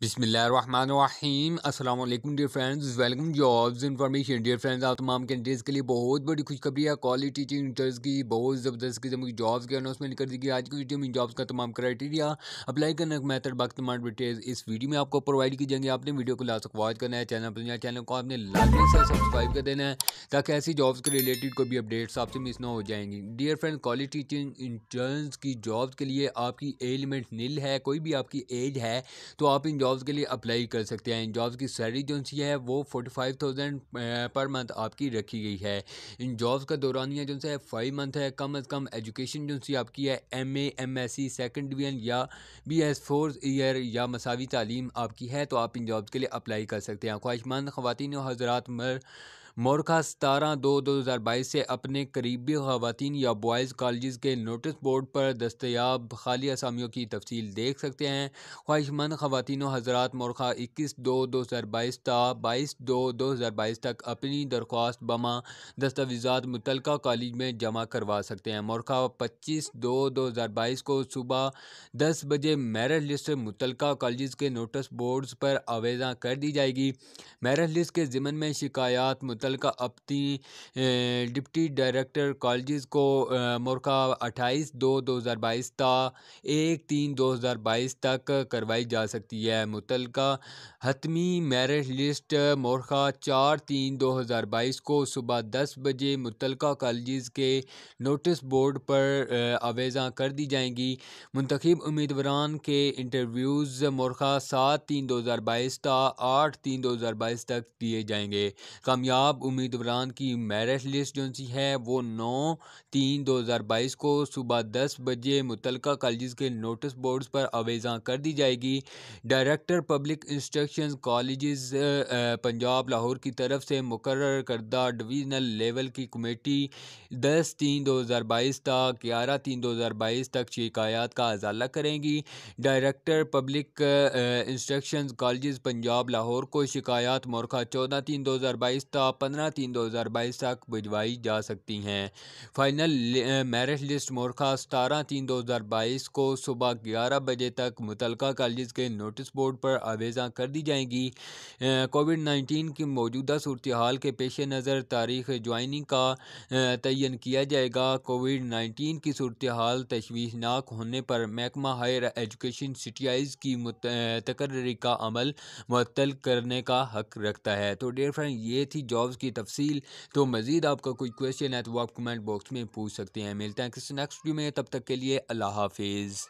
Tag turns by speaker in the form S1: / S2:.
S1: बिसमीम अल्लाम dear friends welcome jobs information dear friends आप तमाम कैंडिडेट्स के लिए बहुत बड़ी खुशखबरी है कॉलेज टीचिंग इंटर्स की बहुत ज़बरदस्त किस्म की जॉब्स की अनाउंसमेंट कर दी गई आज की वीडियो में जॉब्स का तमाम क्राइटेरिया अप्लाई करने का मैथड बाकी तमाम डिटेल्स इस वीडियो में आपको प्रोवाइड की जाएंगे आपने वीडियो को लास्ट तक वॉच करना है चैनल पर चैनल को आपने लाइक से सब्सक्राइब कर देना है ताकि ऐसी जॉब्स के रिलेटेड कोई भी अपडेट्स आपसे मिस ना हो जाएंगी dear friend college teaching interns की जॉब्स के लिए आपकी एज लिमिट नील है कोई भी आपकी एज है तो आप इन जॉब्स के लिए अप्लाई कर सकते हैं इन जॉब्स की सैलरी जो सी है वो forty five thousand per month आपकी रखी गई है इन जॉब्स का दौरानिया जो है फाइव मंथ है कम अज़ कम एजुकेशन जो सी आपकी है M A M S C second division या बी एस फोर्थ ईयर या मसावी तालीम आपकी है तो आप इन जॉब्स के लिए अप्लाई कर सकते हैं ख्वाहिशमंद ख़वान हजरात मर मोरखा सतारह दो दो हज़ार बाईस से अपने करीबी खातन या बॉयज़ कॉलेज के नोटिस बोर्ड पर दस्तयाब खाली असामियों की तफसील देख सकते हैं ख्वाहिशमंद खातिन हजरात मोरखा इक्कीस दो दो हज़ार बाईस ता बाईस दो दो हज़ार बाईस तक अपनी दरख्वास्त बमा दस्तावेजा मुतल कॉलेज में जमा करवा सकते हैं मोरखा पच्चीस दो दो हज़ार बाईस को सुबह दस बजे मेरिट लिस्ट से मुतल कॉलेज के नोटिस बोर्ड पर आवेदा कर दी जाएगी मेरिट लिस्ट के ज़िमन में शिकायत तलका अपनी डिप्टी डायरेक्टर कॉलेज को मुर्खा अट्ठाईस दो दो हज़ार बाईस ता एक तीन दो हज़ार बाईस तक करवाई जा सकती है मुतल हतमी मेरिट लिस्ट मुर्खा चार तीन दो हज़ार बाईस को सुबह दस बजे मुतलका कॉलेज के नोटिस बोर्ड पर आवेज़ा कर दी जाएंगी मंतखब उम्मीदवार के इंटरव्यूज़ मुर्खा सात तीन दो हज़ार बाईस ता आठ तीन दो हज़ार बाईस तक दिए जाएंगे कामयाब अब उम्मीदवार की मेरिट लिस्ट जो सी है वो नौ तीन दो हज़ार बाईस को सुबह दस बजे मुतल कॉलेज के नोटिस बोर्ड्स पर आवेजा कर दी जाएगी director public instruction college Punjab Lahore की तरफ से मुकर करदा डिवीज़नल लेवल की कमेटी दस तीन दो हज़ार बाईस तक ग्यारह तीन दो हज़ार बाईस तक शिकायत का अजाला करेंगी director public instruction college Punjab Lahore को शिकायत मोरखा चौदह तीन दो हज़ार बाईस तक पंद्रह तीन दो हज़ार बाईस तक भिजवाई जा सकती हैं फाइनल मेरिट लिस्ट मोरखा सतारह तीन दो हज़ार बाईस को सुबह ग्यारह बजे तक मुतल कॉलेज के नोटिस बोर्ड पर आवेजा कर दी जाएंगी कोविड नाइन्टीन की मौजूदा सूरत हाल के पेश नज़र तारीख ज्वाइनिंग का तयन किया जाएगा कोविड नाइन्टीन की सूरत हाल तशवीशनाक होने पर महकमा हायर एजुकेशन सिटीज़ की तकर्री का अमल मतल करने का हक रखता है तो डेयर फ्रेंड ये थी जॉब उसकी तफसील तो मज़ीद आपका कोई क्वेश्चन है तो आप कमेंट बॉक्स में पूछ सकते हैं मिलते हैं किसी नेक्स्ट वीडियो में तब तक के लिए अल्लाह हाफिज़